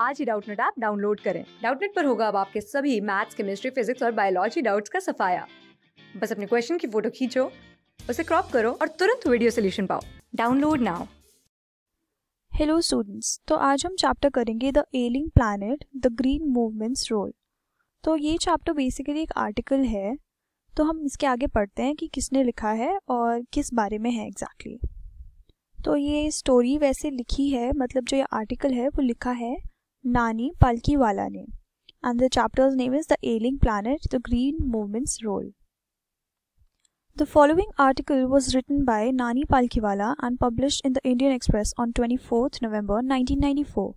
आज ही Doubtnet app download करें डाउटनेट पर होगा अब आपके सभी मैथ्स केमिस्ट्री फिजिक्स और बायोलॉजी डाउट्स का सफाया बस अपने क्वेश्चन की फोटो खींचो उसे क्रॉप करो और तुरंत वीडियो सोल्यूशन पाओ डाउनलोड नाउ हेलो स्टूडेंट्स तो आज हम चैप्टर करेंगे the ailing planet the green movement's role तो ये चैप्टर बेसिकली एक आर्टिकल है तो हम इसके आगे पढ़ते हैं कि किसने लिखा है और किस बारे में है एग्जैक्टली exactly. तो ये स्टोरी वैसे लिखी है मतलब जो ये आर्टिकल है वो लिखा है Nani Palkiwala ne, and the chapter's name is The Ailing Planet The Green Movement's Role. The following article was written by Nani Palkiwala and published in the Indian Express on 24th November 1994.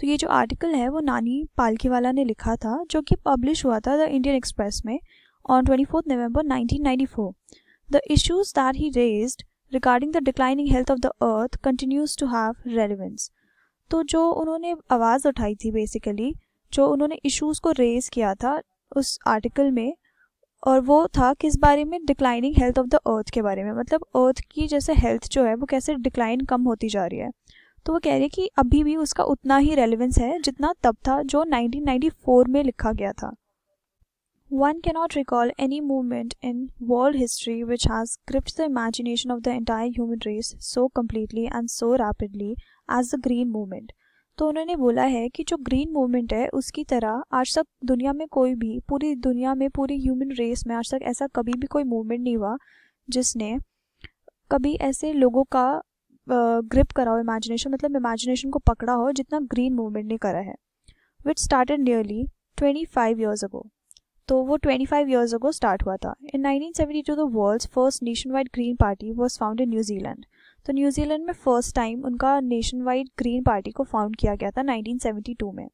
So, ये जो article है वो Nani Palkhivala ने लिखा था जो कि publish हुआ था में on 24th November 1994. The issues that he raised regarding the declining health of the earth continues to have relevance. तो जो उन्होंने आवाज़ उठाई थी बेसिकली जो उन्होंने इश्यूज को रेज किया था उस आर्टिकल में और वो था किस बारे में declining health of the earth के बारे में मतलब अर्थ की जैसे हेल्थ जो है वो कैसे डिक्लाइन कम होती जा रही है तो वो कह रही है कि अभी भी उसका उतना ही रेलिवेंस है जितना तब था जो 1994 में लिखा गया था one can not recall any movement in world history which has gripped the imagination of the entire human race so completely and so rapidly as the green movement तो उन्होंने बोला है कि जो ग्रीन मूवमेंट है उसकी तरह आज तक दुनिया में कोई भी पूरी दुनिया में पूरी ह्यूमन रेस में आज तक ऐसा कभी भी कोई मूवमेंट नहीं हुआ जिसने कभी ऐसे लोगों का ग्रिप करा हो इमेजिनेशन मतलब इमेजिनेशन को पकड़ा हो जितना ग्रीन मूवमेंट ने करा है which started nearly twenty five years ago तो वो 25 ईयर्स अगो स्टार्ट हुआ था in 1972 the world first nation wide green party was found in New Zealand तो न्यूजीलैंड में फर्स्ट टाइम उनका नेशन वाइड ग्रीन पार्टी को फाउंड किया गया था 1972 में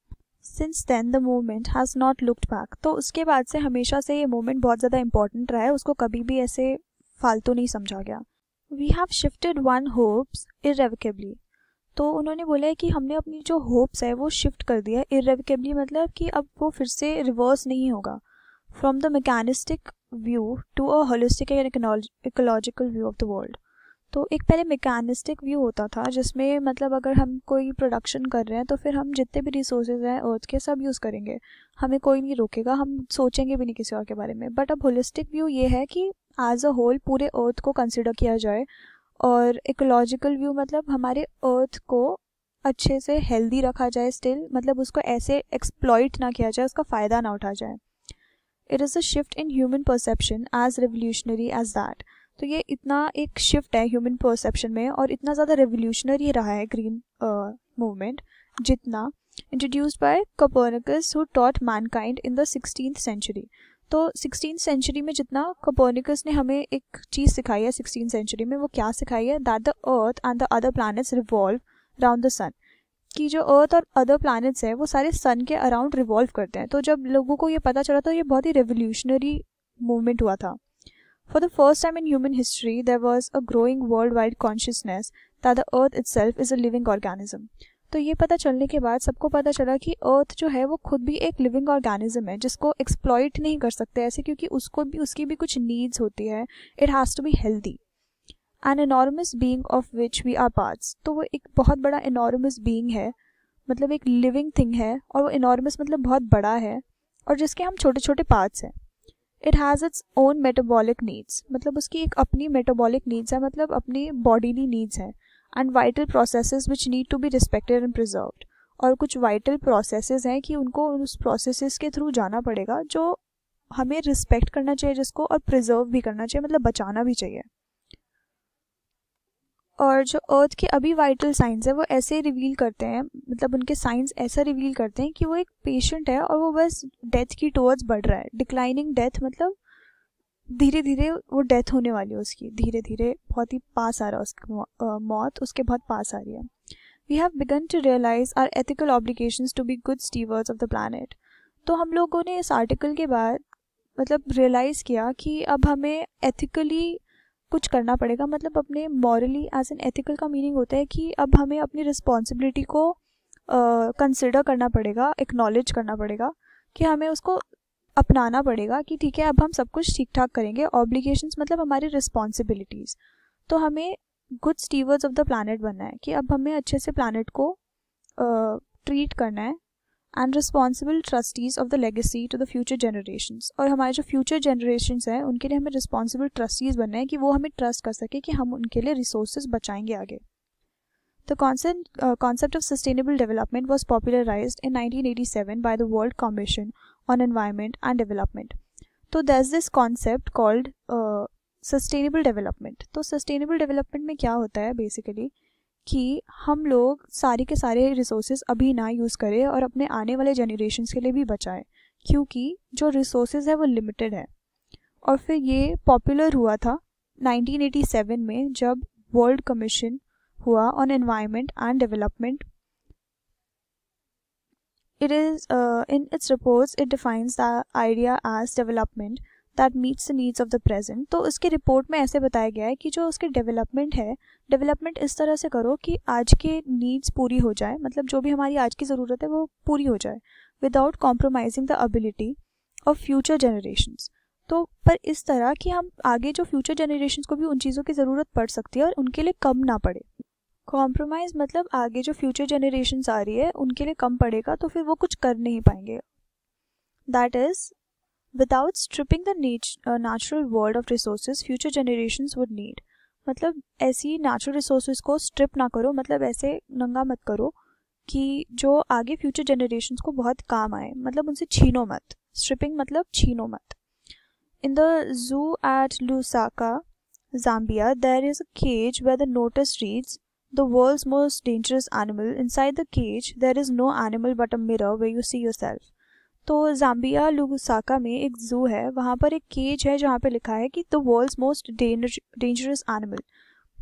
since then the moment has not looked back तो उसके बाद से हमेशा से ये मोमेंट बहुत ज़्यादा इंपॉर्टेंट रहा है उसको कभी भी ऐसे फालतू नहीं समझा गया we have shifted one hopes irrevocably तो उन्होंने बोला है कि हमने अपनी जो होप्स है वो शिफ्ट कर दिया है इरेविकेबली मतलब कि अब वो फिर से रिवर्स नहीं होगा from the mechanistic view to a holistic and ecological view of the world तो एक पहले मैकेनिस्टिक व्यू होता था जिसमें मतलब अगर हम कोई प्रोडक्शन कर रहे हैं तो फिर हम जितने भी रिसोर्सेज हैं अर्थ के सब यूज़ करेंगे हमें कोई नहीं रोकेगा हम सोचेंगे भी नहीं किसी और के बारे में बट अब होलिस्टिक व्यू ये है कि एज अ होल पूरे अर्थ को कंसिडर किया जाए और इकोलॉजिकल व्यू मतलब हमारे अर्थ को अच्छे से हेल्दी रखा जाए स्टिल मतलब उसको ऐसे एक्सप्लॉइट ना किया जाए उसका फ़ायदा ना उठा जाए it is a shift in human perception as revolutionary as that तो ये इतना एक शिफ्ट है ह्यूमन परसेप्शन में और इतना ज़्यादा रेवोल्यूशनरी रहा है ग्रीन मूवमेंट uh, जितना introduced by Copernicus who taught mankind in the sixteen century तो सिक्सटीन सेंचुरी में जितना कपोर्निकस ने हमें एक चीज़ सिखाई है सिक्सटीन सेंचुरी में वो क्या सिखाई है that the earth and the other planets revolve round the sun कि जो अर्थ और अदर प्लानट्स हैं वो सारे सन के अराउंड रिवॉल्व करते हैं तो जब लोगों को ये पता चला तो ये बहुत ही रेवोल्यूशनरी मूवमेंट हुआ था For the first time in human history, there was a growing worldwide consciousness that the earth itself is a living organism. तो ये पता चलने के बाद सबको पता चला कि अर्थ जो है वो खुद भी एक लिविंग ऑर्गेनिज्म है जिसको एक्सप्लॉयट नहीं कर सकते ऐसे क्योंकि उसको भी उसकी भी कुछ नीड्स होती है it has to be healthy an enormous being of which we are parts तो वो एक बहुत बड़ा इनॉर्मस बींग है मतलब एक लिविंग थिंग है और वो इनॉर्मस मतलब बहुत बड़ा है और जिसके हम छोटे छोटे पार्ट्स हैं it has its own metabolic needs मतलब उसकी एक अपनी मेटाबॉलिक नीड्स है मतलब अपनी बॉडीली नीड्स है and vital process which need to be respected and preserve और कुछ वाइटल प्रोसेस हैं कि उनको उस प्रोसेस के थ्रू जाना पड़ेगा जो हमें रिस्पेक्ट करना चाहिए जिसको और प्रिजर्व भी करना चाहिए मतलब बचाना भी चाहिए और जो अर्थ के अभी वाइटल साइंस है वो ऐसे रिवील करते हैं मतलब उनके साइंस ऐसा रिवील करते हैं कि वो एक पेशेंट है और वो बस डेथ की टोवर्ड्स बढ़ रहा है डिक्लाइनिंग डेथ मतलब धीरे धीरे वो डेथ होने वाली है उसकी धीरे धीरे बहुत ही पास आ रहा है उसकी मौत उसके बहुत पास आ रही है we have begun to realise our ethical obligation to be good stewards of the planet तो हम लोगों ने इस आर्टिकल के बाद मतलब रियलाइज़ किया कि अब हमें एथिकली कुछ करना पड़ेगा मतलब अपने मॉरली एज एन एथिकल का मीनिंग होता है कि अब हमें अपनी रिस्पॉन्सिबिलिटी को कंसिडर uh, करना पड़ेगा एक्नॉलेज करना पड़ेगा कि हमें उसको अपनाना पड़ेगा कि ठीक है अब हम सब कुछ ठीक ठाक करेंगे ऑब्लिगेशंस मतलब हमारी रिस्पॉन्सिबिलिटीज़ तो हमें good stewards of the planet बनना है कि अब हमें अच्छे से प्लानट को ट्रीट uh, करना है and responsible trustees of the legacy to the future generation और हमारे जो फ्यूचर जनरेशन हैं उनके लिए हमें रिस्पॉन्सिबल ट्रस्टीज बनना है कि वो हमें ट्रस्ट कर सके कि हम उनके लिए रिसोर्स बचाएंगे आगे the concept of sustainable development was popularise in nineteen eighty seven by the world commission on environment and development तो that's this concept called sustainable development तो सस्टेनेबल डेवलपमेंट में क्या होता है बेसिकली कि हम लोग सारे के सारे रिसोर्सेज अभी ना यूज़ करें और अपने आने वाले जनरेशन के लिए भी बचाएं क्योंकि जो रिसोर्सेज है वो लिमिटेड है और फिर ये पॉपुलर हुआ था 1987 में जब वर्ल्ड कमीशन हुआ on environment and development it is in its reports it defines the idea as development that meets the needs of the present तो उसके रिपोर्ट में ऐसे बताया गया है कि जो उसकी डेवलपमेंट है डेवलपमेंट इस तरह से करो कि आज के नीड्स पूरी हो जाए मतलब जो भी हमारी आज की ज़रूरत है वो पूरी हो जाए without compromising the ability of future generations तो पर इस तरह कि हम आगे जो फ्यूचर जनरेशन को भी उन चीज़ों की ज़रूरत पड़ सकती है और उनके लिए कम ना पड़े कॉम्प्रोमाइज़ मतलब आगे जो फ्यूचर जनरेशन आ रही है उनके लिए कम पड़ेगा तो फिर वो कुछ कर नहीं पाएंगे that is without stripping the uh, natural world of resources future generations would need मतलब ऐसी natural resources को strip ना करो मतलब ऐसे नंगा मत करो कि जो आगे फ्यूचर जनरेशन को बहुत काम आए मतलब उनसे छीनो मत स्ट्रिपिंग मतलब छीनो मत in the zoo at Lusaka Zambia, there is a cage where the notice reads, The world's most dangerous animal. Inside the cage, there is no animal but a mirror where you see yourself. तो Zambia Lusaka में एक जू है वहाँ पर एक cage है जहाँ पे लिखा है कि the world's most dangerous animal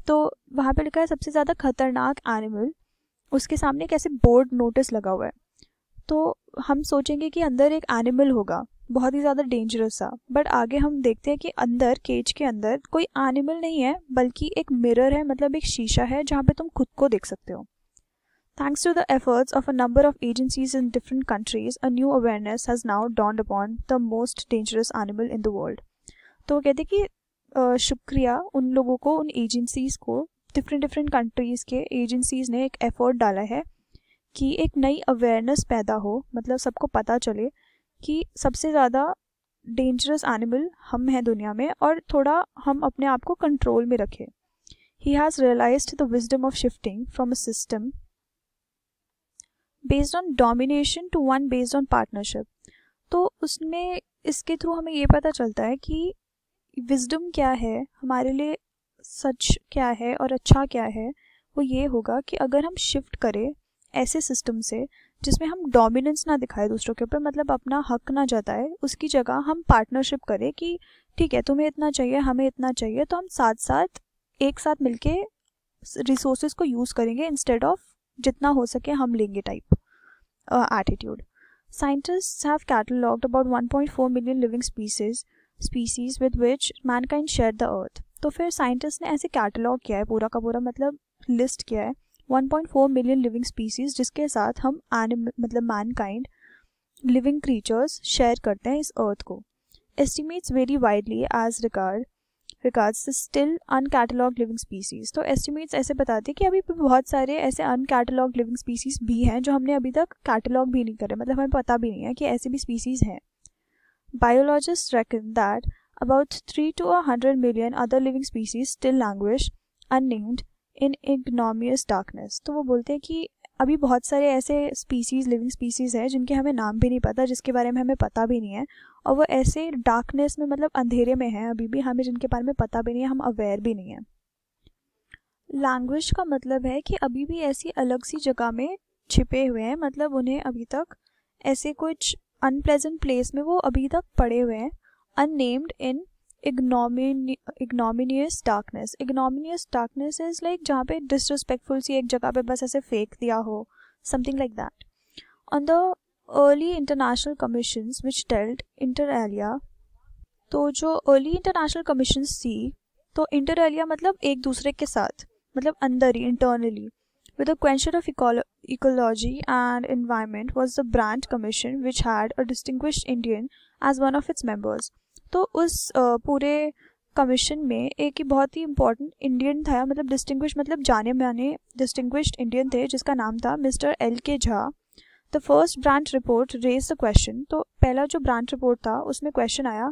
तो वहाँ पे लिखा है सबसे ज़्यादा खतरनाक एनिमल उसके सामने कैसे बोर्ड नोटिस लगा हुआ है तो हम सोचेंगे कि अंदर एक एनिमल होगा बहुत ही ज़्यादा डेंजरस सा बट आगे हम देखते हैं कि अंदर केज के अंदर कोई एनिमल नहीं है बल्कि एक मिरर है मतलब एक शीशा है जहाँ पे तुम खुद को देख सकते हो Thanks to the efforts of a number of agencies in different countries, a new awareness has now dawned upon the most dangerous animal in the world. तो वो कहते कि शुक्रिया उन लोगों को उन एजेंसीज़ को डिफरेंट डिफरेंट कंट्रीज़ के एजेंसीज़ ने एक एफर्ट डाला है कि एक नई अवेयरनेस पैदा हो मतलब सबको पता चले कि सबसे ज़्यादा डेंजरस एनिमल हम हैं दुनिया में और थोड़ा हम अपने आप को कंट्रोल में रखें he has realise the wisdom of shifting from a system based on domination to one based on partnership तो उसमें इसके थ्रू हमें ये पता चलता है कि विजडम क्या है हमारे लिए सच क्या है और अच्छा क्या है वो ये होगा कि अगर हम शिफ्ट करें ऐसे सिस्टम से जिसमें हम डोमिनेंस ना दिखाए दूसरों के ऊपर मतलब अपना हक ना जताए उसकी जगह हम पार्टनरशिप करें कि ठीक है तुम्हें इतना चाहिए हमें इतना चाहिए तो हम साथ साथ एक साथ मिलके रिसोर्सेज को यूज़ करेंगे इंस्टेड ऑफ जितना हो सके हम लेंगे type attitude scientist have catalogued about 1.4 million living species species with which mankind share the earth तो फिर साइंटिस्ट ने ऐसे कैटलॉग किया है पूरा का पूरा मतलब लिस्ट किया है 1.4 मिलियन लिविंग स्पीसीज जिसके साथ हम एनिम मतलब मैनकाइंड लिविंग क्रीचर्स शेयर करते हैं इस अर्थ को estimates very widely as regard regards the still uncatalogued living species तो estimates ऐसे बताते हैं कि अभी बहुत सारे ऐसे uncatalogued living species भी हैं जो हमने अभी तक catalog भी नहीं करे मतलब हमें पता भी नहीं है कि ऐसे भी species हैं Biologists reckon that about 3 to 100 million other living species still languish unnamed in ignominious darkness तो वो बोलते हैं कि अभी बहुत सारे ऐसे स्पीसीज़ लिविंग स्पीसीज़ हैं जिनके हमें नाम भी नहीं पता जिसके बारे में हमें पता भी नहीं है और वो ऐसे डार्कनेस में मतलब अंधेरे में है अभी भी हमें जिनके बारे में पता भी नहीं है हम अवेयर भी नहीं हैं लैंग्वेज का मतलब है कि अभी भी ऐसी अलग सी जगह में छिपे हुए हैं मतलब उन्हें अभी तक ऐसे कुछ अनप्लेजेंट प्लेस में वो अभी तक पड़े हुए हैं unnamed in ignominious darkness ignominious darkness is like जहाँ पे डिसरिस्पेक्टफुल सी एक जगह पे बस ऐसे फेंक दिया हो something like that on the early international commission which dealt inter alia तो जो अर्ली इंटरनेशनल कमीशन थी तो इंटर एलिया मतलब एक दूसरे के साथ मतलब अंदर ही internally with question of ecology and environment was the Brundtland commission which had a distinguish Indian as one of its members तो उस पूरे कमीशन में एक ही बहुत ही इंपॉर्टेंट इंडियन था मतलब डिस्टिंग्विश मतलब जाने माने डिस्टिंग्विश्ड इंडियन थे जिसका नाम था mister L K Jha the first ब्रांच रिपोर्ट रेज द क्वेश्चन तो पहला जो ब्रांच रिपोर्ट था उसमें क्वेश्चन आया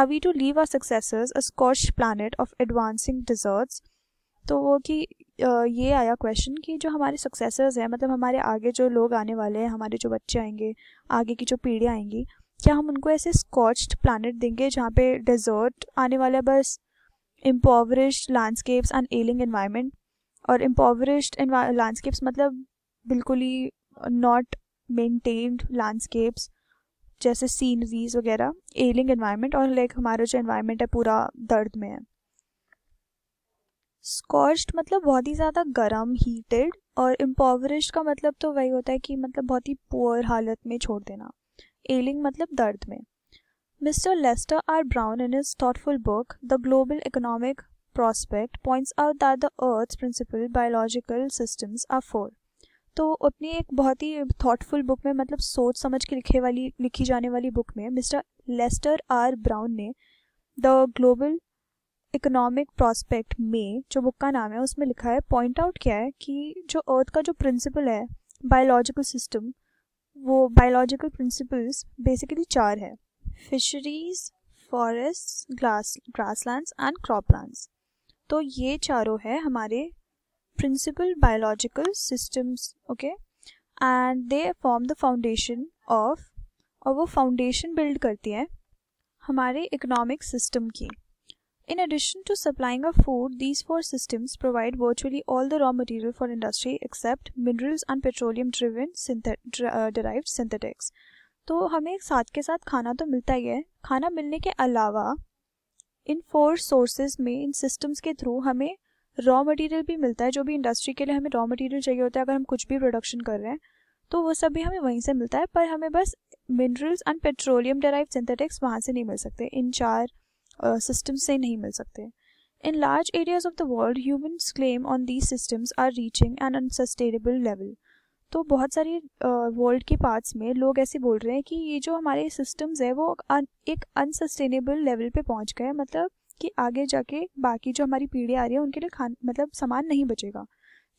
are we to leave our successors a scorched planet of advancing deserts तो वो कि ये आया क्वेश्चन कि जो हमारे सक्सेसर्स हैं मतलब हमारे आगे जो लोग आने वाले हैं हमारे जो बच्चे आएंगे आगे की जो पीढ़ियाँ आएंगी क्या हम उनको ऐसे स्कॉच्ड प्लानट देंगे जहाँ पे डिजर्ट आने वाला है बस impoverish landscapes and ailing environment और इम्पॉवरिश्ड लैंडस्केप्स मतलब बिल्कुल ही नॉट मेंटेन्ड लैंडस्केप्स जैसे सीनरीज वगैरह एलिंग एनवायरनमेंट और लाइक हमारा जो एनवायरनमेंट है पूरा दर्द में है स्कॉच्ड मतलब बहुत ही ज़्यादा गर्म हीटेड और इम्पॉवरिश का मतलब तो वही होता है कि मतलब बहुत ही पुअर हालत में छोड़ देना एलिंग मतलब दर्द में mister Lester R Brown in his thoughtful book the global economic prospect points out that the earth principal biological systems are four तो अपनी एक बहुत ही थॉटफुल बुक में मतलब सोच समझ के लिखे वाली लिखी जाने वाली बुक में मिस्टर लेस्टर आर ब्राउन ने द ग्लोबल इकोनॉमिक प्रॉस्पेक्ट में जो बुक का नाम है उसमें लिखा है पॉइंट आउट किया है कि जो अर्थ का जो प्रिंसिपल है बायोलॉजिकल सिस्टम वो बायोलॉजिकल प्रिंसिपल्स बेसिकली चार है fisheries forest grass grass and croplands तो ये चारों है हमारे principal biological systems okay and they form the foundation of और वो foundation build करती है हमारे economic system की In addition to supplying of food, these four systems provide virtually all the raw material for industry except minerals and petroleum driven synth derived synthetics. तो हमें एक साथ के साथ खाना तो मिलता ही है खाना मिलने के अलावा इन फोर सोर्सेज में इन सिस्टम्स के थ्रू हमें रॉ मटेरियल भी मिलता है जो भी इंडस्ट्री के लिए हमें रॉ मटेरियल चाहिए होता है अगर हम कुछ भी प्रोडक्शन कर रहे हैं तो वो सब भी हमें वहीं से मिलता है पर हमें बस minerals and petroleum derive synthetics वहाँ से नहीं मिल सकते इन चार सिस्टम से नहीं मिल सकते in large areas of the world human claim on these systems are reaching an unsustainable level तो बहुत सारी वर्ल्ड uh, के पार्ट्स में लोग ऐसे बोल रहे हैं कि ये जो हमारे सिस्टम्स है वो एक अनसस्टेनेबल लेवल पे पहुंच गए मतलब कि आगे जाके बाकी जो हमारी पीढ़ी आ रही है उनके लिए खान मतलब सामान नहीं बचेगा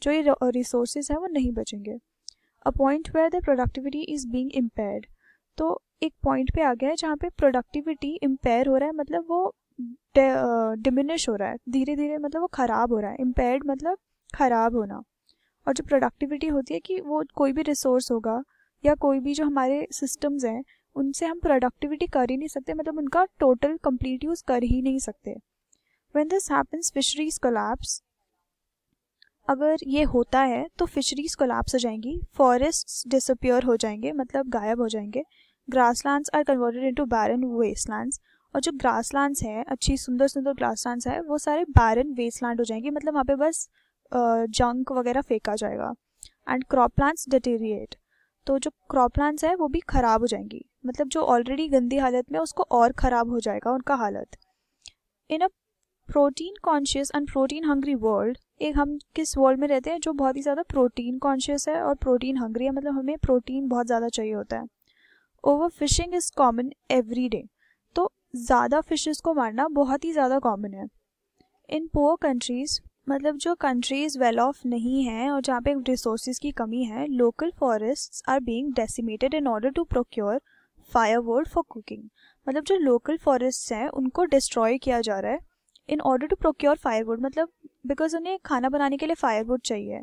जो ये रिसोर्सेज हैं वो नहीं बचेंगे a point where the productivity is being impair तो एक पॉइंट पे आ गया है जहाँ पे प्रोडक्टिविटी इम्पेयर हो रहा है मतलब वो डिमिनिश हो रहा है धीरे धीरे मतलब वो ख़राब हो रहा है इम्पेयर्ड मतलब ख़राब होना और जो प्रोडक्टिविटी होती है कि वो कोई भी रिसोर्स होगा या कोई भी जो हमारे सिस्टम्स हैं उनसे हम प्रोडक्टिविटी कर ही नहीं सकते मतलब उनका टोटल कंप्लीट यूज कर ही नहीं सकते when this happens fisheries collapse अगर ये होता है तो फिशरीज कोलैप्स हो जाएंगी फॉरेस्ट डिसअपियर हो जाएंगे मतलब गायब हो जाएंगे grassland are converted in barren wasteland और जो ग्रास लैंड है अच्छी सुंदर सुंदर ग्रास लैंड है वो सारे बैरन वेस्ट लैंड हो जाएंगे मतलब वहाँ पे बस जंक वगैरह फेंका जाएगा एंड क्रॉप प्लान्ट्स डिटेरिएट तो जो क्रॉप प्लान्ट्स है वो भी ख़राब हो जाएंगी मतलब जो ऑलरेडी गंदी हालत में उसको और ख़राब हो जाएगा उनका हालत in a protein conscious and protein hungry world एक हम किस वर्ल्ड में रहते हैं जो बहुत ही ज़्यादा प्रोटीन कॉन्शियस है और प्रोटीन हंग्री है मतलब हमें प्रोटीन बहुत ज़्यादा चाहिए होता है overfishing is common every day तो ज़्यादा फिश को मारना बहुत ही ज़्यादा कॉमन है इन पोअर कंट्रीज़ मतलब जो कंट्रीज़ वेल ऑफ नहीं हैं और जहाँ पे रिसोर्स की कमी है local forest are being decimated in order to procure firewood for cooking मतलब जो लोकल फॉरेस्ट हैं उनको डिस्ट्रॉय किया जा रहा है in order to procure firewood मतलब बिकॉज उन्हें खाना बनाने के लिए फायरवुड चाहिए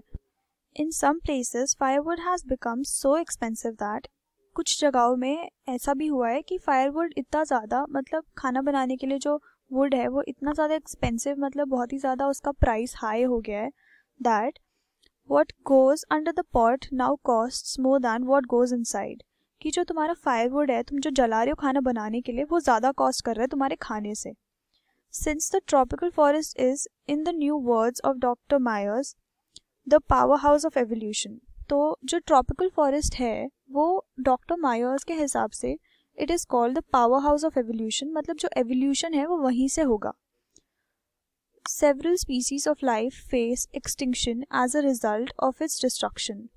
in some places firewood has become so expensive that कुछ जगहों में ऐसा भी हुआ है कि फायरवुड इतना ज़्यादा मतलब खाना बनाने के लिए जो वुड है वो इतना ज़्यादा एक्सपेंसिव मतलब बहुत ही ज़्यादा उसका प्राइस हाई हो गया है that what goes under the pot now cost more than what goes inside कि जो तुम्हारा फायरवुड है तुम जो जला रहे हो खाना बनाने के लिए वो ज़्यादा कॉस्ट कर रहा है तुम्हारे खाने से since the tropical forest is in the new words of doctor Myers the powerhouse of evolution तो जो ट्रॉपिकल फॉरेस्ट है वो डॉक्टर मायर्स के हिसाब से it is called the powerhouse of evolution मतलब जो एवोल्यूशन है वो वहीं से होगा several species of life face extinction as a result of its destruction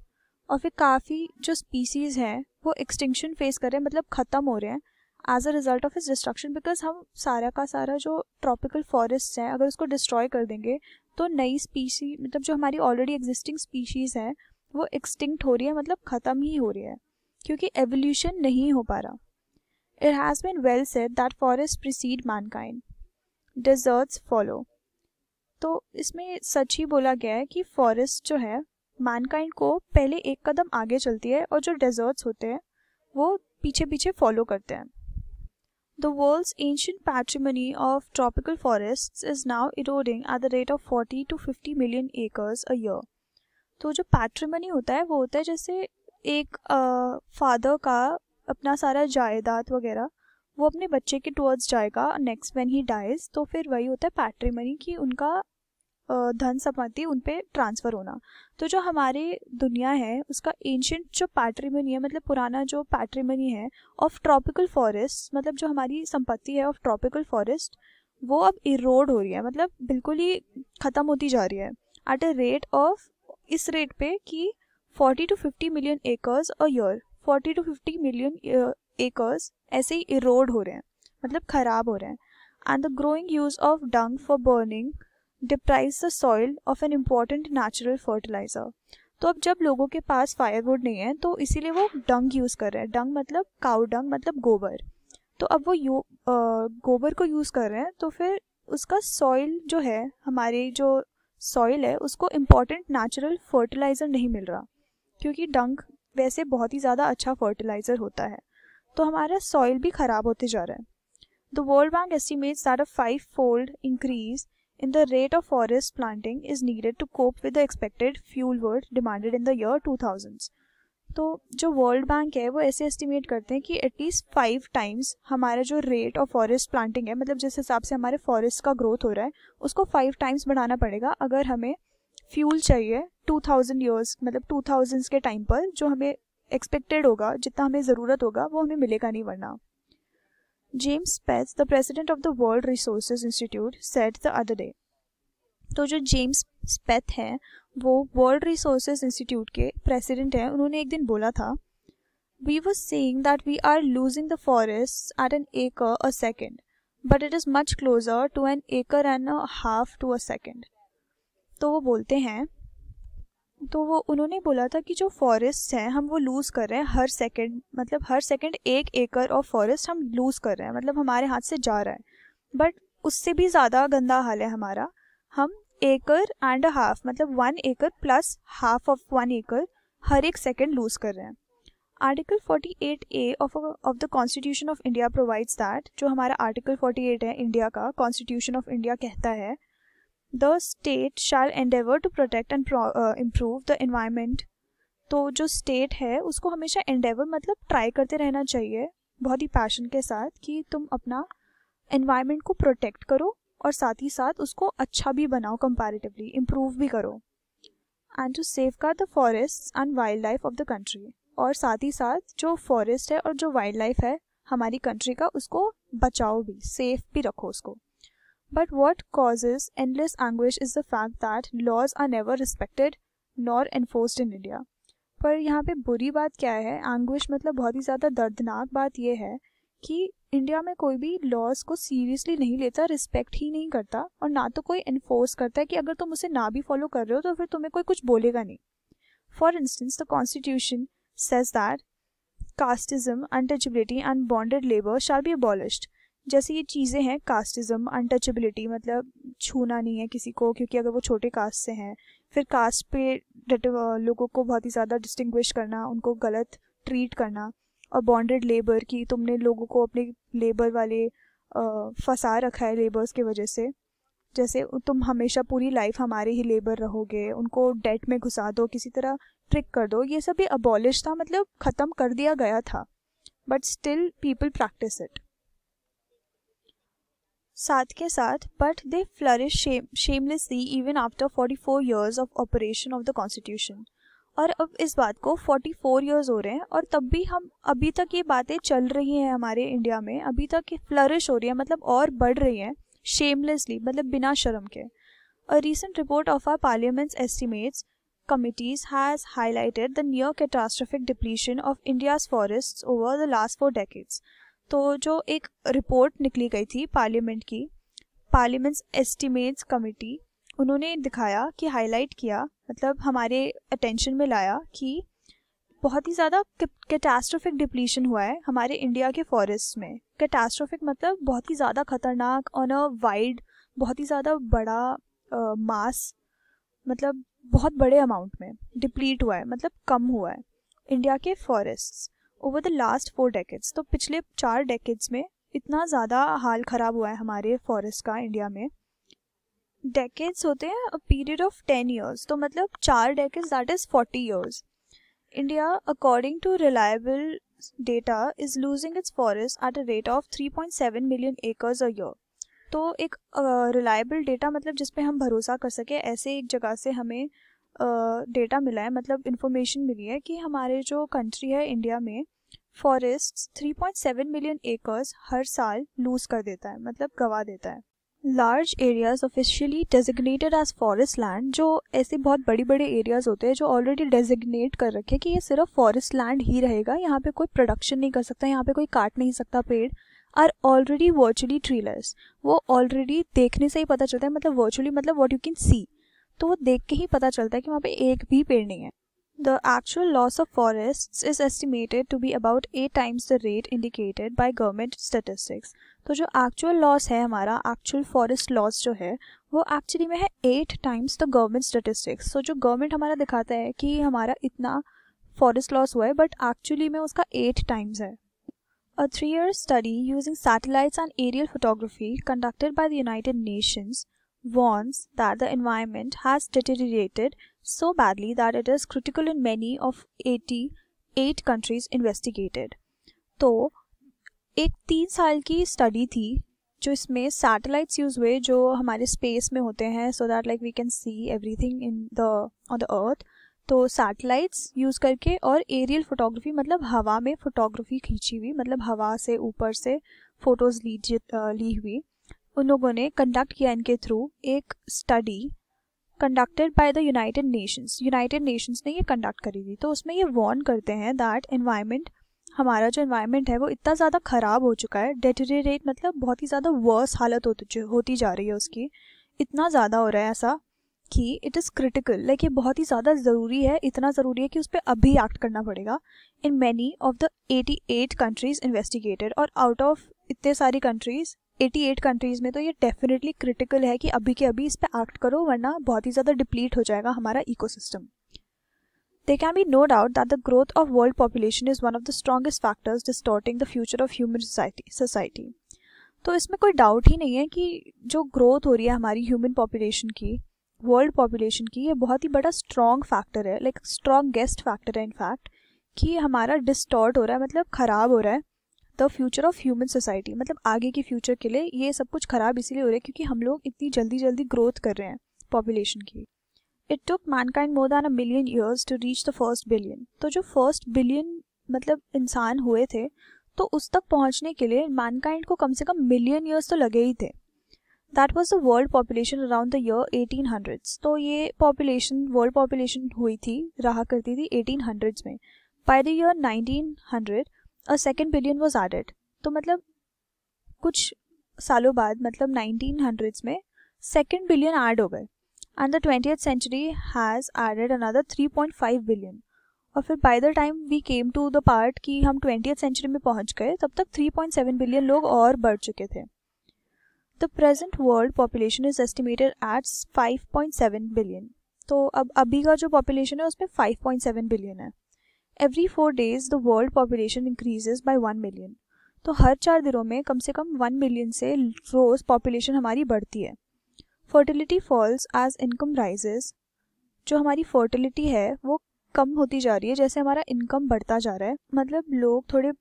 और फिर काफ़ी जो स्पीसीज हैं वो एक्सटिंक्शन फेस कर रहे हैं मतलब ख़त्म हो रहे हैं एज अ रिजल्ट ऑफ इस डिस्ट्रक्शन बिकॉज हम सारा का सारा जो ट्रॉपिकल फॉरेस्ट हैं अगर उसको डिस्ट्रॉय कर देंगे तो नई स्पीशी मतलब जो हमारी ऑलरेडी एग्जिस्टिंग स्पीशीज़ है वो एक्सटिंक्ट हो रही है मतलब ख़त्म ही हो रही है क्योंकि एवोल्यूशन नहीं हो पा रहा it has well set that forest precede precede kind deserts follow तो इसमें सच ही बोला गया है कि फॉरेस्ट जो है मैनकाइंड को पहले एक कदम आगे चलती है और जो डेजर्ट्स होते हैं वो पीछे पीछे फॉलो करते हैं the world ancient patrimony of tropical forest is now eroding at the rate of forty to fifty million acres a year तो जो पैट्रीमनी होता है वो होता है जैसे एक फादर uh, का अपना सारा जायदाद वगैरह वो अपने बच्चे के टुवर्ड्स जाएगा नेक्स्ट व्हेन ही डाइज तो फिर वही होता है पैट्रीमनी कि उनका धन संपत्ति उन पर ट्रांसफ़र होना तो जो हमारी दुनिया है उसका एंशंट जो पैट्रीमनी है मतलब पुराना जो पैट्रीमनी है ऑफ ट्रॉपिकल फॉरेस्ट मतलब जो हमारी संपत्ति है ऑफ ट्रॉपिकल फॉरेस्ट वो अब इरोड हो रही है मतलब बिल्कुल ही ख़त्म होती जा रही है एट अ रेट ऑफ इस रेट पे कि forty to fifty million acres a year forty to fifty million acres ऐसे ही इरोड हो रहे हैं मतलब ख़राब हो रहे हैं and the growing use of dung for burning deprives the soil of an important natural fertiliser तो अब जब लोगों के पास फायरवुड नहीं है तो इसीलिए वो डंग यूज़ कर रहे हैं डंग मतलब काउ डंग मतलब गोबर तो अब वो यू गोबर को यूज़ कर रहे हैं तो फिर उसका सॉइल जो है हमारी जो सॉइल है उसको इम्पॉर्टेंट नेचुरल फर्टिलाइज़र नहीं मिल रहा क्योंकि डंग वैसे बहुत ही ज़्यादा अच्छा फर्टिलाइज़र होता है तो हमारा सॉइल भी ख़राब होते जा रहा है the World Bank estimates that a fivefold increase in the rate of forest planting is needed to cope with the expected fuel world demanded in the year 2000s. तो जो वर्ल्ड बैंक है वो ऐसे estimate करते हैं कि at least five times हमारा जो रेट ऑफ फॉरेस्ट प्लांटिंग है मतलब जिस हिसाब से हमारे फॉरेस्ट का ग्रोथ हो रहा है उसको फाइव टाइम्स बढ़ाना पड़ेगा अगर हमें फ्यूल चाहिए टू थाउजेंड ईयर्स मतलब टू थाउजेंड्स के टाइम पर जो हमें एक्सपेक्टेड होगा जितना हमें ज़रूरत होगा वो हमें मिलेगा नहीं वरना James Spetz, the president of the World Resources Institute said the other day तो जो जेम्स स्पेथ हैं वो वर्ल्ड रिसोर्सेज इंस्टीट्यूट के प्रेसिडेंट हैं उन्होंने एक दिन बोला था we were saying that we are losing the forest at an acre a second but it is much closer to an acre and a half to a second तो वो बोलते हैं तो वो उन्होंने बोला था कि जो फॉरेस्ट हैं हम वो लूज़ कर रहे हैं हर सेकंड मतलब हर सेकंड एक एकड़ ऑफ फॉरेस्ट हम लूज़ कर रहे हैं मतलब हमारे हाथ से जा रहा है बट उससे भी ज़्यादा गंदा हाल है हमारा हम एकर एंड हाफ मतलब वन एकड़ प्लस हाफ ऑफ वन एकड़ हर एक सेकंड लूज़ कर रहे हैं article 48 A of of the constitution of India provides that जो हमारा आर्टिकल 48 है इंडिया का कॉन्स्टिट्यूशन ऑफ इंडिया कहता है the state shall endeavour to protect and improve the environment तो जो स्टेट है उसको हमेशा एंडेवर मतलब ट्राई करते रहना चाहिए बहुत ही पैशन के साथ कि तुम अपना इन्वायरमेंट को प्रोटेक्ट करो और साथ ही साथ उसको अच्छा भी बनाओ कंपैरेटिवली इम्प्रूव भी करो and to safeguard the forest and wildlife of the country और साथ ही साथ जो फॉरेस्ट है और जो वाइल्ड लाइफ है हमारी कंट्री का उसको बचाओ भी सेफ भी रखो उसको But what causes endless anguish is the fact that laws are never respected nor enforced in India. पर यहाँ पे बुरी बात क्या है एंग्विश मतलब बहुत ही ज़्यादा दर्दनाक बात यह है कि इंडिया में कोई भी लॉज को सीरियसली नहीं लेता रिस्पेक्ट ही नहीं करता और ना तो कोई इन्फोर्स करता है कि अगर तुम उसे ना भी फॉलो कर रहे हो तो फिर तुम्हें कोई कुछ बोलेगा नहीं for instance the constitution says that casteism untouchability and bonded labour shall be abolished जैसे ये चीज़ें हैं कास्टिज़म अनटचेबिलिटी मतलब छूना नहीं है किसी को क्योंकि अगर वो छोटे कास्ट से हैं फिर कास्ट पे लोगों को बहुत ही ज़्यादा डिस्टिंग्विश करना उनको गलत ट्रीट करना और बॉन्डेड लेबर कि तुमने लोगों को अपने लेबर वाले फंसा रखा है लेबर्स की वजह से जैसे तुम हमेशा पूरी लाइफ हमारे ही लेबर रहोगे उनको डेट में घुसा दो किसी तरह ट्रिक कर दो ये सब भी अबॉलिश था मतलब ख़त्म कर दिया गया था but still people practise it साथ के साथ but they flourish shamelessly even after 44 years of operation of the constitution और अब इस बात को 44 ईयर्स हो रहे हैं और तब भी हम अभी तक ये बातें चल रही हैं हमारे इंडिया में अभी तक फ्लरिश हो रही है मतलब और बढ़ रही हैं शेमलेसली मतलब बिना शर्म के a recent report of our parliament's estimates committees has highlighted the near catastrophic depletion of India's forest over the last four decades तो जो एक रिपोर्ट निकली गई थी पार्लियामेंट की पार्लियामेंट्स एस्टिमेट्स कमेटी उन्होंने दिखाया कि हाईलाइट किया मतलब हमारे अटेंशन में लाया कि बहुत ही ज़्यादा कैटास्ट्रोफिक डिप्लीशन हुआ है हमारे इंडिया के फॉरेस्ट में कैटास्ट्रोफिक मतलब बहुत ही ज़्यादा खतरनाक ऑन अ वाइड बहुत ही ज़्यादा बड़ा मास uh, मतलब बहुत बड़े अमाउंट में डिप्लीट हुआ है मतलब कम हुआ है इंडिया के forest over the last four decades तो पिछले चार डेकेड्स में इतना ज़्यादा हाल ख़राब हुआ है हमारे फॉरेस्ट का इंडिया में डेकेड्स होते हैं पीरियड ऑफ टेन ईयर्स तो मतलब चार decades that is forty years India according to reliable data is losing its forest at a rate of three point seven million acres a year तो एक reliable uh, data मतलब जिस पे हम भरोसा कर सके ऐसे एक जगह से हमें डेटा मिला है मतलब इन्फॉर्मेशन मिली है कि हमारे जो कंट्री है इंडिया में फॉरेस्ट 3.7 मिलियन एकर्स हर साल लूज कर देता है मतलब गवा देता है large areas officially designated as forest land जो ऐसे बहुत बड़े बड़े एरियाज होते हैं जो ऑलरेडी डेजिग्नेट कर रखे कि ये सिर्फ फॉरेस्ट लैंड ही रहेगा यहाँ पे कोई प्रोडक्शन नहीं कर सकता यहाँ पे कोई काट नहीं सकता पेड़ आर ऑलरेडी वर्चुअली ट्रीलर्स वो ऑलरेडी देखने से ही पता चलता है मतलब वर्चुअली मतलब वॉट यू कैन सी तो वो देख के ही पता चलता है कि वहाँ पे एक भी पेड़ नहीं है the actual loss of forest is estimated to be about eight times the rate indicated by government statistics तो जो एक्चुअल लॉस है हमारा एक्चुअल फॉरेस्ट लॉस जो है वो एक्चुअली में है eight times the government statistics तो जो गवर्नमेंट हमारा दिखाता है कि हमारा इतना फॉरेस्ट लॉस हुआ है बट एक्चुअली में उसका एट टाइम्स है a three year study using satellites and aerial photography conducted by the United Nations warns that the environment has deteriorated so badly that it is critical in many of 88 countries investigated. तो एक तीन साल की study थी जो इसमें satellites use हुए जो हमारे स्पेस में होते हैं so that like we can see everything in the on the earth तो सैटेलाइट्स यूज़ करके और एरियल फोटोग्राफी मतलब हवा में फोटोग्राफी खींची हुई मतलब हवा से ऊपर से फ़ोटोज़ ली ली हुई उन लोगों ने कंडक्ट किया इनके थ्रू एक study conducted by the United Nations United Nations ने ये कंडक्ट करी थी तो उसमें ये वॉर्न करते हैं दैट इन्वायरमेंट हमारा जो इन्वायरमेंट है वो इतना ज़्यादा ख़राब हो चुका है डेटरेट मतलब बहुत ही ज़्यादा वर्स हालत हो होती जा रही है उसकी इतना ज़्यादा हो रहा है ऐसा कि इट इज़ क्रिटिकल लाइक ये बहुत ही ज़्यादा ज़रूरी है इतना ज़रूरी है कि उस पर अभी एक्ट करना पड़ेगा in many of the eighty eight countries investigated और आउट ऑफ इतने सारी कंट्रीज़ 88 कंट्रीज़ में तो ये डेफिनेटली क्रिटिकल है कि अभी के अभी इस पर एक्ट करो वरना बहुत ही ज़्यादा डिप्लीट हो जाएगा हमारा ecosystem there can be no doubt that the growth of world population is one of the strongest factors distorting the future of human society society तो इसमें कोई डाउट ही नहीं है कि जो ग्रोथ हो रही है हमारी ह्यूमन पॉपुलेशन की वर्ल्ड पॉपुलेशन की ये बहुत ही बड़ा स्ट्रॉन्ग फैक्टर है लाइक स्ट्रॉन्ग गेस्ट फैक्टर है इनफैक्ट कि हमारा डिस्टॉर्ट हो रहा है मतलब ख़राब हो रहा है the future of human society मतलब आगे के फ्यूचर के लिए ये सब कुछ ख़राब इसीलिए हो रहा है क्योंकि हम लोग इतनी जल्दी जल्दी ग्रोथ कर रहे हैं पॉपुलेशन की it took mankind more than a million years to reach the first billion तो जो फर्स्ट बिलियन मतलब इंसान हुए थे तो उस तक पहुंचने के लिए मैनकाइंड को कम से कम मिलियन ईयर्स तो लगे ही थे that was the world population around the year eighteen hundreds तो ये पॉपुलेशन वर्ल्ड पॉपुलेशन हुई थी रहा करती थी एटीन हंड्रेड्स में by the year nineteen hundred a second billion was added तो मतलब कुछ सालों बाद मतलब नाइनटीन हंड्रेड्स में सेकेंड बिलियन ऐड हो गए and the twenty century has added another three point five billion और फिर by the time we came to the part कि हम ट्वेंटी सेंचुरी में पहुंच गए तब तक थ्री पॉइंट सेवन बिलियन लोग और बढ़ चुके थे the present world population is estimated at seven billion तो अब अभी का जो पॉपुलेशन है उसमें फाइव पॉइंट सेवन बिलियन है every four days the world population increases by one million तो हर चार दिनों में कम से कम वन मिलियन से रोज़ पॉपुलेशन हमारी बढ़ती है fertility falls as income rises जो हमारी फर्टिलिटी है वो कम होती जा रही है जैसे हमारा इनकम बढ़ता जा रहा है मतलब लोग थोड़े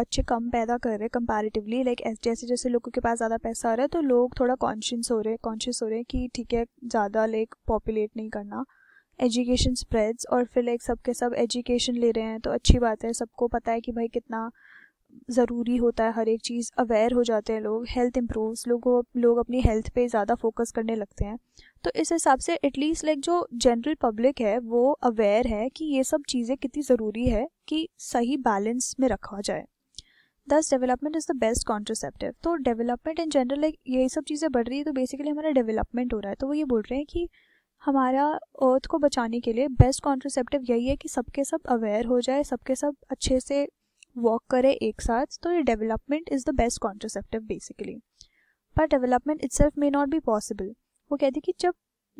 बच्चे कम पैदा कर रहे हैं कंपैरेटिवली लाइक जैसे जैसे लोगों के पास ज़्यादा पैसा आ रहा है तो लोग थोड़ा कॉन्शियस हो रहे हैं कॉन्शियस हो रहे हैं कि ठीक है ज़्यादा लाइक पॉपुलेट नहीं करना एजुकेशन स्प्रेड्स और फिर लाइक सब के सब एजुकेशन ले रहे हैं तो अच्छी बात है सबको पता है कि भाई कितना ज़रूरी होता है हर एक चीज़ अवेयर हो जाते हैं लोग हेल्थ इम्प्रूव्स लोगों लोग अपनी हेल्थ पे ज़्यादा फोकस करने लगते हैं तो इस हिसाब से एटलीस्ट लाइक जो जनरल पब्लिक है वो अवेयर है कि ये सब चीज़ें कितनी ज़रूरी है कि सही बैलेंस में रखा जाए दस development is the best contraceptive तो डेवलपमेंट इन जनरल लाइक यही सब चीज़ें बढ़ रही है तो बेसिकली हमारा डेवलपमेंट हो रहा है तो वो ये बोल रहे हैं कि हमारा अर्थ को बचाने के लिए बेस्ट कॉन्ट्रोसेप्टिव यही है कि सबके सब अवेयर हो जाए सबके सब अच्छे से वॉक करें एक साथ तो ये development is the best contraceptive basically पर development itself may not be possible वो कहती कि जब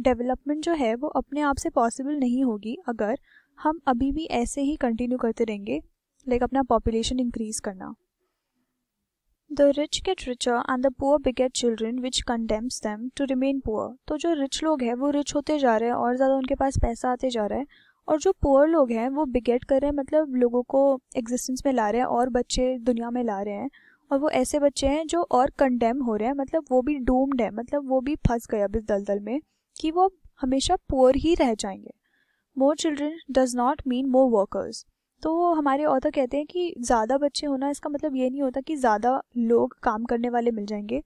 डेवलपमेंट जो है वो अपने आप से पॉसिबल नहीं होगी अगर हम अभी भी ऐसे ही कंटिन्यू करते रहेंगे लाइक अपना पॉपुलेशन इंक्रीज़ करना The rich get richer and the poor beget children which condemns them to remain poor. तो जो रिच लोग हैं वो रिच होते जा रहे हैं और ज़्यादा उनके पास पैसा आते जा रहा है और जो पुअर लोग हैं वो बिगेट कर रहे हैं मतलब लोगों को एग्जिस्टेंस में ला रहे हैं और बच्चे दुनिया में ला रहे हैं और वो ऐसे बच्चे हैं जो और कंडेम हो रहे हैं मतलब वो भी डूम्ड है मतलब वो भी फंस गए अब इस दलदल में कि वो हमेशा पुअर ही रह जाएंगे more children does not mean more workers तो हमारे ऑथर कहते हैं कि ज़्यादा बच्चे होना इसका मतलब ये नहीं होता कि ज़्यादा लोग काम करने वाले मिल जाएंगे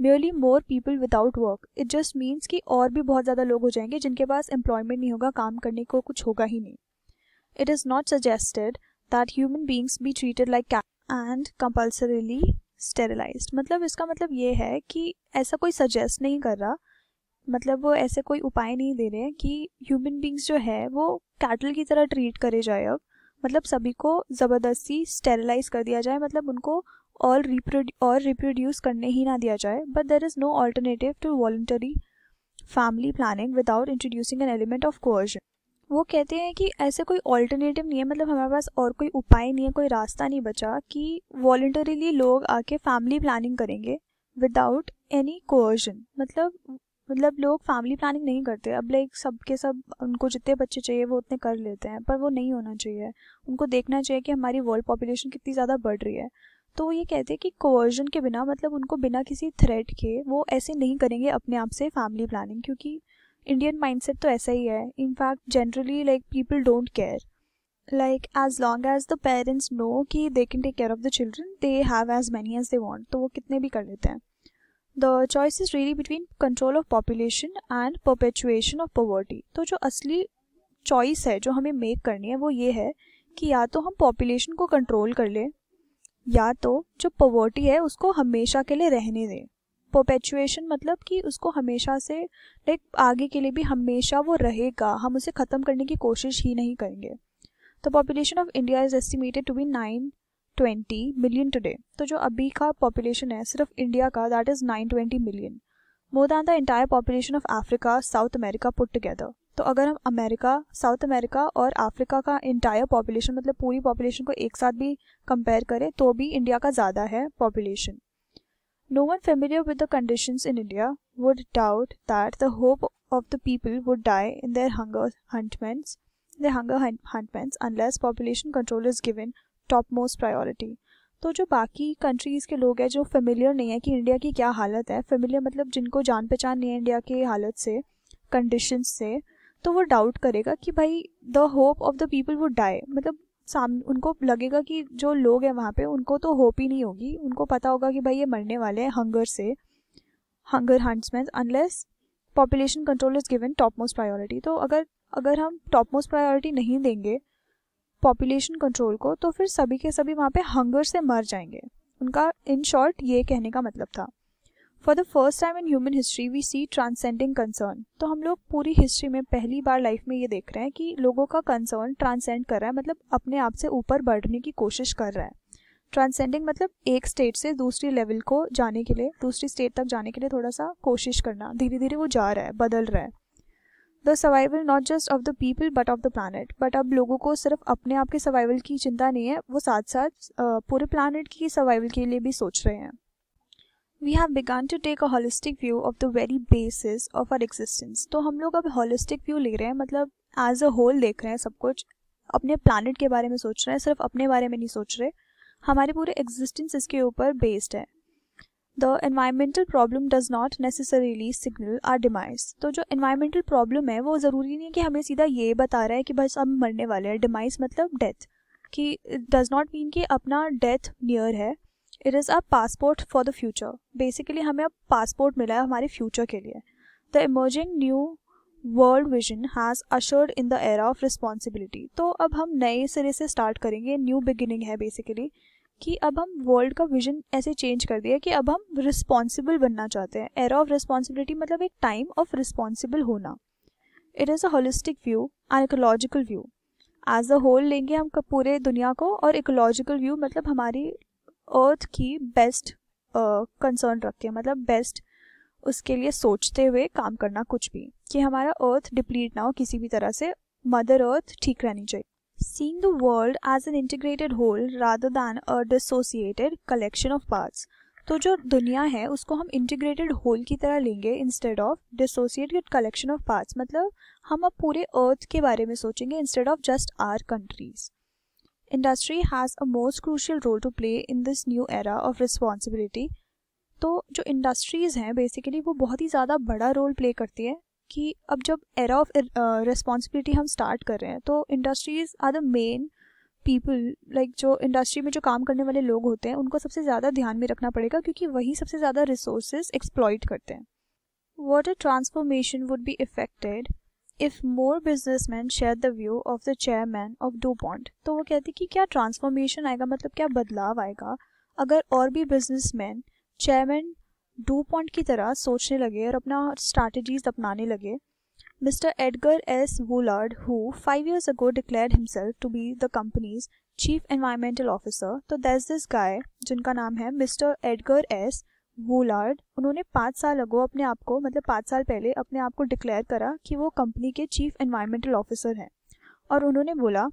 merely more people without work it just means कि और भी बहुत ज़्यादा लोग हो जाएंगे जिनके पास एम्प्लॉयमेंट नहीं होगा काम करने को कुछ होगा ही नहीं it is not suggested that human beings be treated like and compulsorily sterilize मतलब इसका मतलब ये है कि ऐसा कोई सजेस्ट नहीं कर रहा मतलब वो ऐसे कोई उपाय नहीं दे रहे हैं कि ह्यूमन बींग्स जो है वो कैटल की तरह ट्रीट करे जाए अब मतलब सभी को ज़बरदस्ती स्टेरलाइज कर दिया जाए मतलब उनको और रिप्रोड्यू और रिप्रोड्यूस करने ही ना दिया जाए but there is no alternative to voluntary family planning without introducing an element of coercion वो कहते हैं कि ऐसे कोई ऑल्टरनेटिव नहीं है मतलब हमारे पास और कोई उपाय नहीं है कोई रास्ता नहीं बचा कि वॉल्टरीली लोग आके फैमिली प्लानिंग करेंगे विदाउट एनी कोर्जन मतलब मतलब लोग फैमिली प्लानिंग नहीं करते अब लाइक सब के सब उनको जितने बच्चे चाहिए वो उतने कर लेते हैं पर वो नहीं होना चाहिए उनको देखना चाहिए कि हमारी वर्ल्ड पॉपुलेशन कितनी ज़्यादा बढ़ रही है तो ये कहते हैं कि कोवर्जन के बिना मतलब उनको बिना किसी थ्रेट के वो ऐसे नहीं करेंगे अपने आप से फैमिली प्लानिंग क्योंकि इंडियन माइंडसेट तो ऐसा ही है in fact generally like people don't care like as long as the parents know कि they can take care of the children they have as many as they want तो वो कितने भी कर लेते हैं the choice is really between control of population and perpetuation of poverty. तो जो असली चॉइस है जो हमें मेक करनी है वो ये है कि या तो हम पॉपुलेशन को कंट्रोल कर लें या तो जो पॉवर्टी है उसको हमेशा के लिए रहने दें परपेचुएशन मतलब कि उसको हमेशा से लाइक आगे के लिए भी हमेशा वो रहेगा हम उसे ख़त्म करने की कोशिश ही नहीं करेंगे the population of India is estimated to be nine twenty million today तो जो अभी का पॉपुलेशन है सिर्फ इंडिया का that is nine twenty million more than the entire population of Africa South America put together तो अगर हम अमेरिका साउथ अमेरिका और अफ्रीका का इंटायर पॉपुलेशन मतलब पूरी पॉपुलेशन को एक साथ भी कंपेयर करें तो भी इंडिया का ज़्यादा है population no one familiar with the condition in India would doubt that the hope of the people would die in their hunger huntments their hunger huntments unless population control is given top most priority तो जो बाकी countries के लोग हैं जो familiar नहीं है कि इंडिया की क्या हालत है फेमिलियर मतलब जिनको जान पहचान नहीं है इंडिया के हालत से कंडीशन से तो वो डाउट करेगा कि भाई the hope of the people would die मतलब साम उनको लगेगा कि जो लोग हैं वहाँ पे उनको तो होप ही नहीं होगी उनको पता होगा कि भाई ये मरने वाले हैं हंगर से hunger huntsman unless population control is given top most priority तो अगर अगर हम टॉप मोस्ट प्रायोरिटी नहीं देंगे पॉपुलेशन कंट्रोल को तो फिर सभी के सभी वहाँ पे हंगर से मर जाएंगे उनका इन शॉर्ट ये कहने का मतलब था for the first time in human history we see transcending concern तो हम लोग पूरी हिस्ट्री में पहली बार लाइफ में ये देख रहे हैं कि लोगों का कंसर्न ट्रांसेंड कर रहा है मतलब अपने आप से ऊपर बढ़ने की कोशिश कर रहा है ट्रांसेंडिंग मतलब एक स्टेट से दूसरी लेवल को जाने के लिए दूसरी स्टेट तक जाने के लिए थोड़ा सा कोशिश करना धीरे धीरे वो जा रहा है बदल रहा है the survival not just of the people but of the planet but अब लोगों को सिर्फ अपने आप के सर्वाइवल की चिंता नहीं है वो साथ साथ पूरे प्लानट की सर्वाइवल के लिए भी सोच रहे हैं we have began to take a holistic view of the very basis of our existence तो हम लोग अब होलिस्टिक व्यू ले रहे हैं मतलब एज अ होल देख रहे हैं सब कुछ अपने प्लानट के बारे में सोच रहे हैं सिर्फ अपने बारे में नहीं सोच रहे हमारे पूरे एग्जिस्टेंस इसके ऊपर बेस्ड है the environmental problem does not necessarily signal our demise तो जो एनवायरमेंटल प्रॉब्लम है वो ज़रूरी नहीं है कि हमें सीधा ये बता रहा है कि बस हम मरने वाले हैं डिमाइस मतलब डेथ कि डज नॉट मीन कि अपना डेथ नियर है it is a passport for the future basically हमें अब पासपोर्ट मिला है हमारे फ्यूचर के लिए the emerging new world vision has ushered in the era of responsibility तो अब हम नए सिरे से स्टार्ट करेंगे न्यू बिगिनिंग है बेसिकली कि अब हम वर्ल्ड का विजन ऐसे चेंज कर दिया कि अब हम रिस्पॉन्सिबल बनना चाहते हैं एरा ऑफ रिस्पॉन्सिबिलिटी मतलब एक टाइम ऑफ रिस्पॉन्सिबल होना it is a holistic view and ecological view as a whole लेंगे हम पूरे दुनिया को और इकोलॉजिकल व्यू मतलब हमारी अर्थ की बेस्ट कंसर्न रखते हैं मतलब बेस्ट उसके लिए सोचते हुए काम करना कुछ भी कि हमारा अर्थ डिप्लीट ना हो किसी भी तरह से मदर अर्थ ठीक रहनी चाहिए seeing the world as an integrated whole rather than a dissociated collection of parts. तो जो दुनिया है उसको हम इंटीग्रेटेड होल की तरह लेंगे instead of dissociated collection of parts मतलब हम अब पूरे अर्थ के बारे में सोचेंगे instead of just our countries industry has a most crucial role to play in this new era of responsibility तो जो इंडस्ट्रीज़ हैं बेसिकली वो बहुत ही ज़्यादा बड़ा रोल प्ले करती है कि अब जब एरा ऑफ रिस्पॉन्सिबिलिटी हम स्टार्ट कर रहे हैं तो industries are the main people like जो इंडस्ट्री में जो काम करने वाले लोग होते हैं उनको सबसे ज़्यादा ध्यान में रखना पड़ेगा क्योंकि वही सबसे ज़्यादा रिसोर्सेज एक्सप्लॉयट करते हैं water transformation would be affected if more man share the view of the chairman of DuPont तो वो कहते हैं कि क्या ट्रांसफॉर्मेशन आएगा मतलब क्या बदलाव आएगा अगर और भी business man chairman DuPont की तरह सोचने लगे और अपना स्ट्रैटेजीज अपनाने लगे mister Edgar S Woolard who five years ago declare himself to be the company's chief environmental officer तो दैस दिस गाय जिनका नाम है मिस्टर एडगर एस वुलर्ड उन्होंने पाँच साल अगो अपने आप को मतलब पाँच साल पहले अपने आप को डिक्लेयर करा कि वो कंपनी के चीफ एनवायरमेंटल ऑफिसर हैं और उन्होंने बोला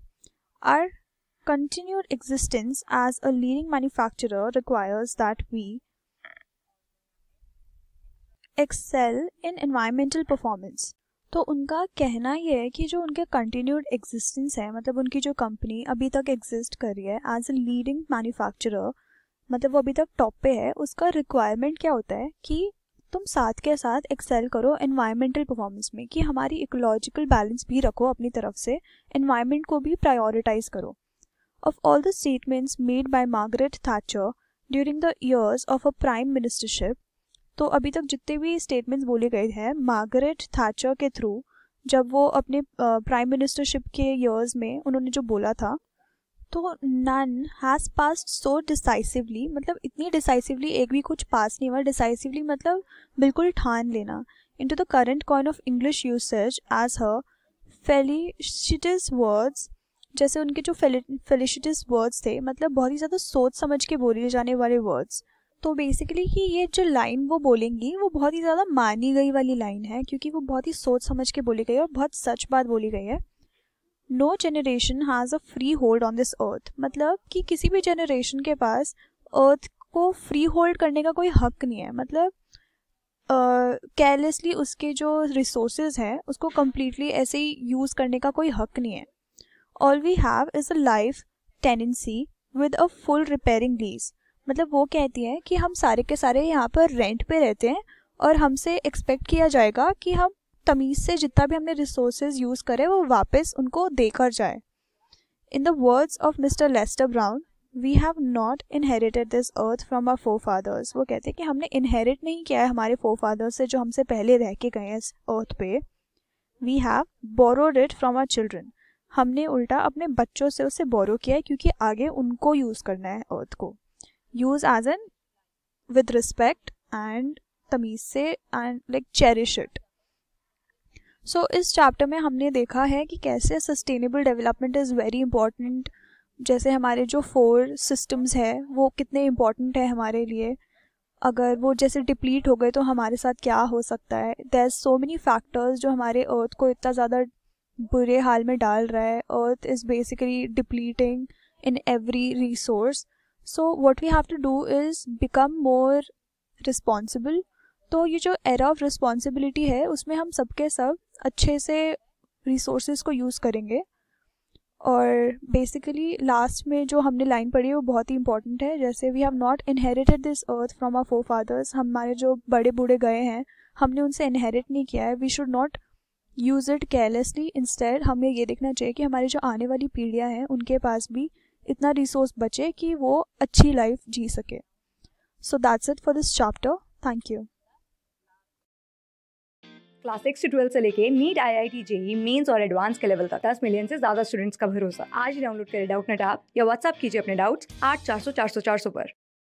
our continued existence as a leading manufacturer requires that we excel in environmental performance तो उनका कहना यह है कि जो उनके कंटिन्यूड एग्जिस्टेंस है मतलब उनकी जो कंपनी अभी तक एग्जिस्ट कर रही है एज ए लीडिंग मैन्युफैक्चरर मतलब वो अभी तक टॉप पे है उसका रिक्वायरमेंट क्या होता है कि तुम साथ के साथ एक्सेल करो एनवायरमेंटल परफॉर्मेंस में कि हमारी इकोलॉजिकल बैलेंस भी रखो अपनी तरफ से एनवायरमेंट को भी प्रायोरिटाइज करो of all the statements made by Margaret Thatcher during the years of a prime ministership तो अभी तक जितने भी स्टेटमेंट्स बोले गए हैं मार्गरेट थाचर के थ्रू जब वो अपने प्राइम मिनिस्टरशिप के ईयर्स में उन्होंने जो बोला था तो none has pass so decisively मतलब इतनी डिसाइसिवली एक भी कुछ पास नहीं हुआ डिसाइसिवली मतलब बिल्कुल ठान लेना into the current coin of English usage as her felicitous words जैसे उनके जो फेलिशिटस वर्ड्स थे मतलब बहुत ही ज़्यादा सोच समझ के बोले जाने वाले वर्ड्स तो बेसिकली कि ये जो लाइन वो बोलेंगी वो बहुत ही ज़्यादा मानी गई वाली लाइन है क्योंकि वो बहुत ही सोच समझ के बोली गई है और बहुत सच बात बोली गई है no generation has a freehold on this earth मतलब कि किसी भी जनरेशन के पास अर्थ को फ्री होल्ड करने का कोई हक नहीं है मतलब केयरलेसली uh, उसके जो रिसोर्सेज हैं उसको कम्प्लीटली ऐसे ही यूज़ करने का कोई हक नहीं है all we have is a life tenancy with a full repairing lease मतलब वो कहती है कि हम सारे के सारे यहाँ पर रेंट पे रहते हैं और हमसे एक्सपेक्ट किया जाएगा कि हम तमीज़ से जितना भी हमने रिसोर्सेज यूज़ करे वो वापस उनको देकर जाए in the words of mister Lester Brown we have not inherited this earth from our forefathers वो कहते हैं कि हमने इनहेरिट नहीं किया है हमारे फोर फादर्स से जो हमसे पहले रह के गए हैं इस अर्थ पे we have borrowed it from our children हमने उल्टा अपने बच्चों से उसे बोरो किया है क्योंकि आगे उनको यूज़ करना है अर्थ को use as an with respect and तमीज से and like cherish it so इस चैप्टर में हमने देखा है कि कैसे sustainable development is very important जैसे हमारे जो फोर सिस्टम्स हैं वो कितने इम्पोर्टेंट है हमारे लिए अगर वो जैसे डिप्लीट हो गए तो हमारे साथ क्या हो सकता है देर सो मेनी फैक्टर्स जो हमारे अर्थ को इतना ज़्यादा बुरे हाल में डाल रहा है earth is basically depleting in every resource so what we have to do is become more responsible तो ये जो एरा ऑफ रिस्पॉन्सिबिलिटी है उसमें हम सबके सब अच्छे से रिसोर्स को यूज़ करेंगे और बेसिकली लास्ट में जो हमने लाइन पढ़ी है वो बहुत ही इंपॉर्टेंट है जैसे we have not inherited this earth from our forefathers हमारे जो बड़े बूढ़े गए हैं हमने उनसे इनहेरिट नहीं किया है we should not use it carelessly instead हमें ये देखना चाहिए कि हमारी जो आने वाली पीढ़ियाँ हैं उनके पास भी इतना रिसोर्स बचे कि वो अच्छी लाइफ जी सके so that's it for this chapter thank you class six से ट्वेल्थ से लेके NEET I I T JEE mains और एडवांस के लेवल तक दस मिलियन से ज्यादा स्टूडेंट्स का भरोसा आज डाउनलोड करें डाउट नेट ऐप या व्हाट्सअप कीजिए अपने डाउट्स आठ चार सौ चार सौ चार सौ पर